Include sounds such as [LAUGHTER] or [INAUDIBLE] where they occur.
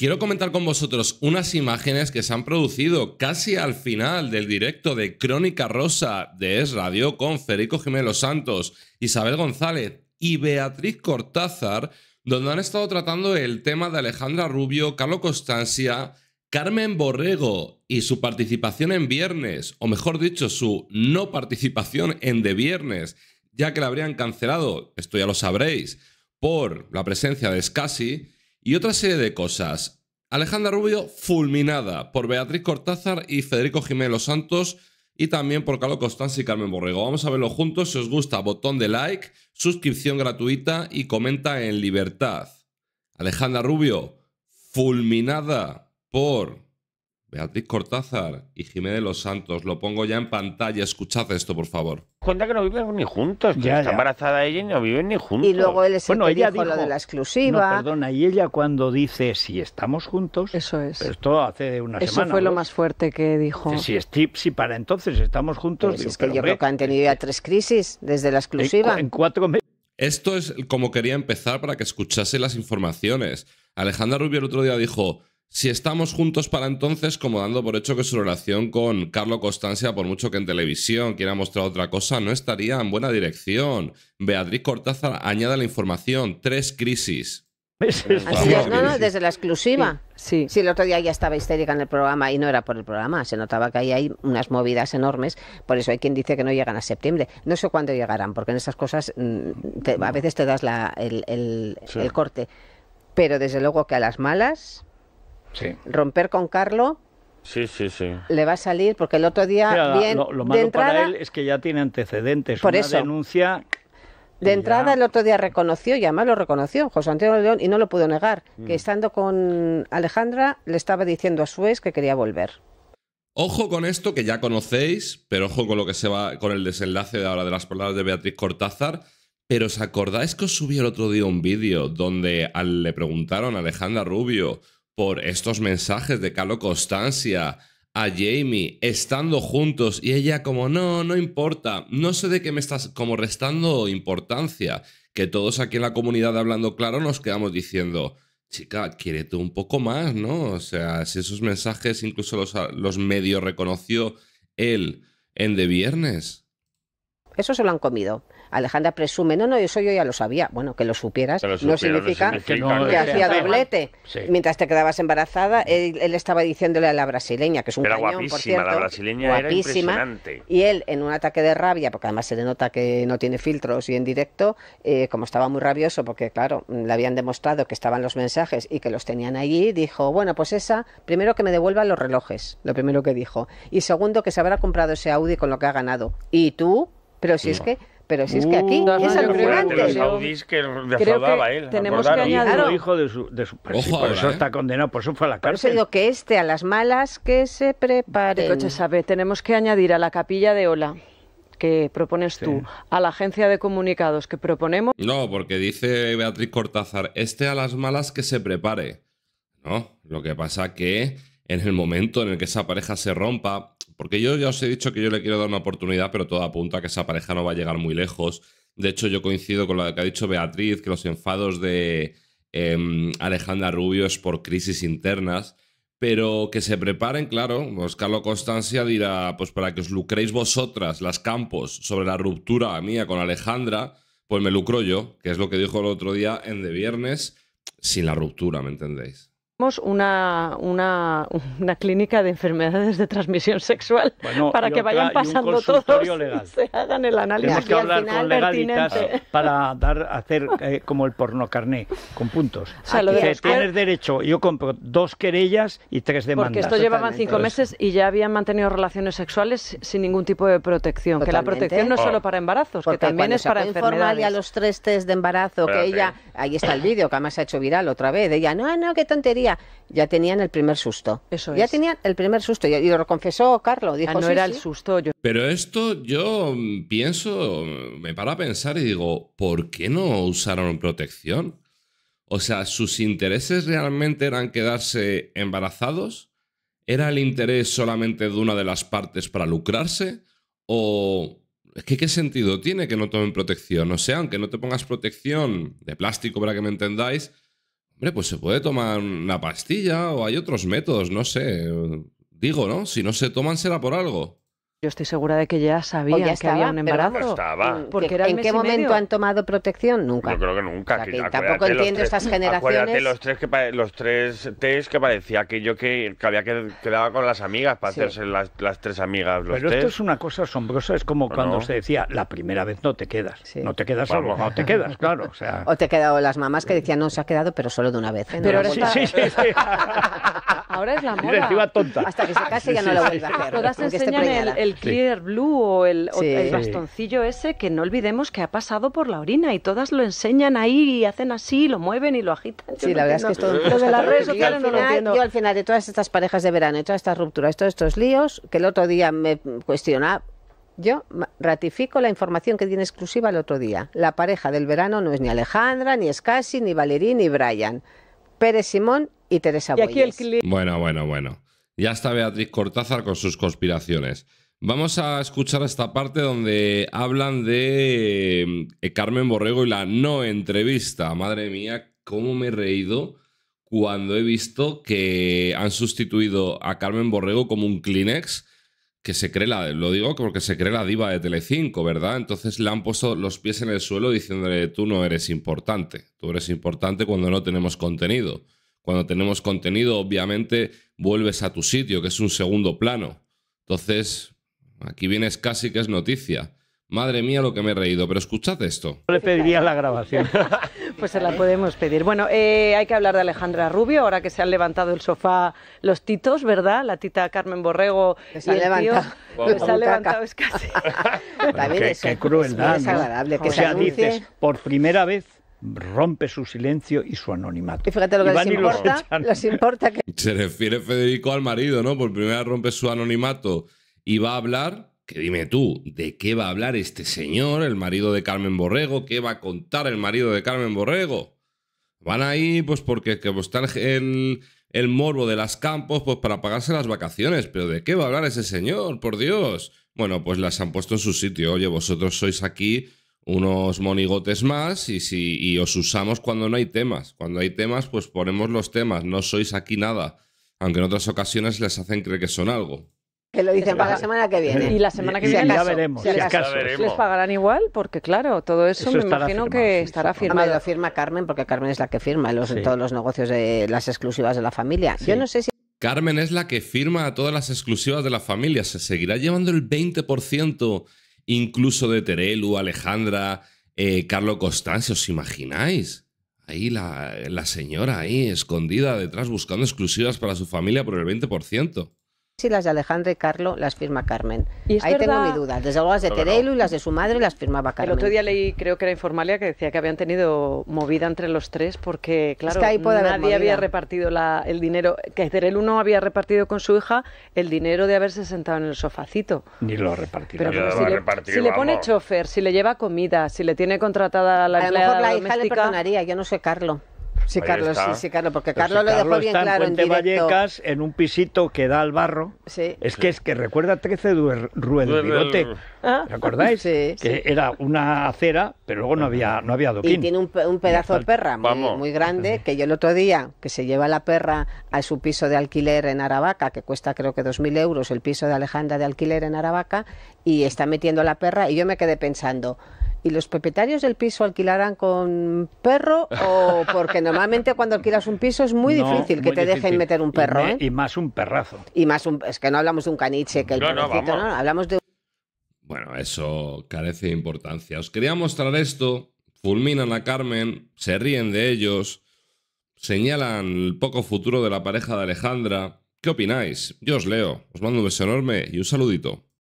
Quiero comentar con vosotros unas imágenes que se han producido casi al final del directo de Crónica Rosa de Es Radio con Federico Jiménez Santos, Isabel González y Beatriz Cortázar, donde han estado tratando el tema de Alejandra Rubio, Carlo Constancia, Carmen Borrego y su participación en Viernes, o mejor dicho, su no participación en De Viernes, ya que la habrían cancelado, esto ya lo sabréis, por la presencia de Scassi y otra serie de cosas. Alejandra Rubio fulminada por Beatriz Cortázar y Federico Jiménez Los Santos y también por Carlos Constanza y Carmen Borrego. Vamos a verlo juntos. Si os gusta, botón de like, suscripción gratuita y comenta en libertad. Alejandra Rubio fulminada por Beatriz Cortázar y Jiménez Los Santos. Lo pongo ya en pantalla. Escuchad esto, por favor cuenta que no viven ni juntos, ya, está embarazada ella y no viven ni juntos. Y luego él es bueno, el que dijo, lo de la exclusiva. perdona, y ella cuando dice si estamos juntos, eso es. Esto hace una semana. Eso fue lo más fuerte que dijo. Si, y para entonces estamos juntos. Pues es que yo creo que han tenido ya tres crisis desde la exclusiva. En, cuatro meses. Esto es como quería empezar para que escuchase las informaciones. Alejandra Rubio el otro día dijo, si estamos juntos para entonces, como dando por hecho que su relación con Carlo Constancia, por mucho que en televisión quiera mostrar otra cosa, no estaría en buena dirección. Beatriz Cortázar añade la información, tres crisis. [LAUGHS] no, no, desde la exclusiva. Sí, sí. el otro día ya estaba histérica en el programa y no era por el programa, se notaba que ahí hay unas movidas enormes, por eso hay quien dice que no llegan a septiembre. No sé cuándo llegarán, porque en esas cosas mm, a veces te das la, el corte. Pero desde luego que a las malas, Romper con Carlos... Sí, sí, sí. Le va a salir porque el otro día. bien, lo, malo para él es que ya tiene antecedentes. Por eso. denuncia de entrada, el otro día reconoció, y además lo reconoció, José Antonio León, y no lo pudo negar, que mm. estando con Alejandra le estaba diciendo a Suez que quería volver. Ojo con esto que ya conocéis, pero ojo con lo que se va, con el desenlace de ahora de las palabras de Beatriz Cortázar. Pero ¿os acordáis que os subí el otro día un vídeo donde le preguntaron a Alejandra Rubio por estos mensajes de calo Constancia a Jamie estando juntos y ella como no, no importa, no sé de qué me estás como restando importancia, que todos aquí en la comunidad hablando claro nos quedamos diciendo, chica, tú un poco más, ¿no? O sea, si esos mensajes incluso los, los reconoció él en de viernes. Eso se lo han comido. Alejandra presume, no, no, eso yo ya lo sabía. Bueno, que lo supieras no, significa que, hacía doblete. Mientras te quedabas embarazada, él, estaba diciéndole a la brasileña, que es un cañón, por cierto, la brasileña era impresionante. Y él, en un ataque de rabia, porque además se le nota que no tiene filtros y en directo, eh, como estaba muy rabioso, porque claro, le habían demostrado que estaban los mensajes y que los tenían allí, dijo, bueno, pues esa, primero que me devuelvan los relojes, lo primero que dijo. Y segundo, que se habrá comprado ese Audi con lo que ha ganado. Y tú, pero si es que pero si es que aquí uh, es De los que defraudaba él. Tenemos que añadir. de su, pues Ojo, por eso ¿eh? está condenado, por eso fue a la cárcel. Por eso que este a las malas que se prepare. coche sabe, tenemos que añadir a la capilla de Ola que propones tú, a la agencia de comunicados que proponemos. No, porque dice Beatriz Cortázar, este a las malas que se prepare. No, lo que pasa que en el momento en el que esa pareja se rompa porque yo ya os he dicho que yo le quiero dar una oportunidad, pero todo apunta a que esa pareja no va a llegar muy lejos. De hecho, yo coincido con lo que ha dicho Beatriz, que los enfados de em, Alejandra Rubio es por crisis internas. Pero que se preparen, claro, Carlos Constancia dirá, pues para que os lucréis vosotras, las campos, sobre la ruptura mía con Alejandra, pues me lucro yo, que es lo que dijo el otro día en De Viernes, sin la ruptura, ¿me entendéis? Una, una, una, clínica de enfermedades de transmisión sexual para que vayan pasando todos y se hagan el análisis. Tenemos hablar con para dar, hacer eh, como el porno carné, con puntos. O tienes derecho, yo compro dos querellas y tres demandas. Porque esto llevaban cinco meses y ya habían mantenido relaciones sexuales sin ningún tipo de protección. Que la protección no es solo oh. para embarazos, que también es para enfermedades. y a los tres test de embarazo, que ella, ahí está el vídeo que además se ha hecho viral otra vez, ella, no, no, qué tontería ya tenían el primer susto. Eso ya tenían el primer susto. Y, lo confesó Carlos. Dijo, ah, no era el susto. Yo... Pero esto yo mm, pienso, mm, me paro a pensar y digo, ¿por qué no usaron protección? O sea, ¿sus intereses realmente eran quedarse embarazados? ¿Era el interés solamente de una de las partes para lucrarse? ¿O qué sentido tiene que no tomen protección? O sea, aunque no te pongas protección de plástico para que me entendáis, Hombre, pues se puede tomar una pastilla o hay otros métodos, no sé. Digo, ¿no? Si no se toman será por algo. Yo estoy segura de que ya sabían que había un embarazo. Porque era ¿En qué momento han tomado protección? Nunca. Yo creo que nunca. tampoco entiendo estas generaciones. los tres, que, los tres test que parecía que yo que, que con las amigas para hacerse las, tres amigas. Pero esto es una cosa asombrosa. Es como cuando se decía, la primera vez no te quedas. No te quedas solo, no te quedas, claro. O, [LAUGHS] te quedado las mamás que decían, no, se ha quedado, pero solo de una vez. Pero [LAUGHS] sí, sí, sí. Ahora es la moda. Hasta que se ah, case ya no la vuelve a hacer. Todas enseñan el, clear blue o el, bastoncillo ese que no olvidemos que ha pasado por la orina y todas lo enseñan ahí y hacen así, lo mueven y lo agitan. Sí, la verdad es que es todo de las redes yo, al no lo final, al final de todas estas parejas de verano, y todas estas rupturas, todos estos líos, que el otro día me cuestiona, yo ratifico la información que tiene exclusiva el otro día. La pareja del verano no es ni Alejandra, ni Scassi, ni Valerín, ni Brian. Pérez Simón y Teresa Bueno, bueno, bueno. Ya está Beatriz Cortázar con sus conspiraciones. Vamos a escuchar esta parte donde hablan de eh, Carmen Borrego y la no entrevista. Madre mía, cómo me he reído cuando he visto que han sustituido a Carmen Borrego como un Kleenex que se cree la, lo digo porque se cree la diva de Telecinco, ¿verdad? Entonces le han puesto los pies en el suelo diciéndole tú no eres importante, tú eres importante cuando no tenemos contenido. Cuando tenemos contenido, obviamente, vuelves a tu sitio, que es un segundo plano. Entonces, aquí vienes casi que es noticia. Madre mía, lo que me he reído, pero escuchad esto. le pediría la grabación. [LAUGHS] pues se la podemos pedir. Bueno, eh, hay que hablar de Alejandra Rubio, ahora que se han levantado el sofá los titos, ¿verdad? La tita Carmen Borrego. [LAUGHS] se, ha levantado. se [LAUGHS] levantado. es casi. qué, crueldad. Es desagradable. o sea, dices, por primera vez rompe su silencio y su anonimato. Y fíjate lo que les importa, importa, que... [LAUGHS] Se refiere Federico al marido, ¿no? Por primera rompe su anonimato y va a hablar, que dime tú, ¿de qué va a hablar este señor, el marido de Carmen Borrego? ¿Qué va a contar el marido de Carmen Borrego? Van ahí, pues porque que están en el morbo de las campos, pues para pagarse las vacaciones, pero ¿de qué va a hablar ese señor? Por Dios. Bueno, pues las han puesto en su sitio. Oye, vosotros sois aquí unos monigotes más y, si, os usamos cuando no hay temas. Cuando hay temas, pues ponemos los temas, no sois aquí nada, aunque en otras ocasiones les hacen creer que son algo. Que lo dicen para la semana que viene. Y la semana que viene ya veremos. ¿Les pagarán igual? Porque claro, todo eso, me imagino que estará firmado. lo firma Carmen porque Carmen es la que firma en todos los negocios de las exclusivas de la familia. Yo no sé si... Carmen es la que firma todas las exclusivas de la familia. Se seguirá llevando el 20% incluso de Terelu, Alejandra, Carlos eh, Carlo Constancio, ¿os imagináis? Ahí la, la señora, ahí, escondida detrás, buscando exclusivas para su familia por el 20% y las de Alejandro y Carlo las firma Carmen. ¿Y Ahí tengo mi duda. Desde luego las de Terelu y las de su madre las firmaba Carmen. El otro día leí, creo que era Informalia, que decía que habían tenido movida entre los tres porque, claro, nadie había repartido la, el dinero, que Terelu no había repartido con su hija el dinero de haberse sentado en el sofacito. Ni lo repartido. si, le, pone chofer, si le lleva comida, si le tiene contratada la A lo mejor la hija le perdonaría, yo no sé Carlo. Sí, Carlos, sí, sí, Carlos, porque Carlos, lo dejó bien claro en, Vallecas, en un pisito que da al barro. Es que es que recuerda 13 ruedo Bigote. ¿Recordáis? Ah. que era una acera, pero luego no había no había Y tiene un, pedazo de perra muy, muy, grande que yo el otro día que se lleva la perra a su piso de alquiler en Aravaca, que cuesta creo que 2000 euros el piso de Alejandra de alquiler en Aravaca y está metiendo la perra y yo me quedé pensando ¿Y los propietarios del piso alquilarán con perro? o [LAUGHS] Porque normalmente cuando alquilas un piso es muy difícil que te dejen meter un perro. Y, ¿eh? y, más un perrazo. Y más un, es que no hablamos de un caniche, que el no, hablamos de... Bueno, eso carece de importancia. Os quería mostrar esto. Fulminan a Carmen, se ríen de ellos, señalan el poco futuro de la pareja de Alejandra. ¿Qué opináis? Yo os leo. Os mando un beso enorme y un saludito.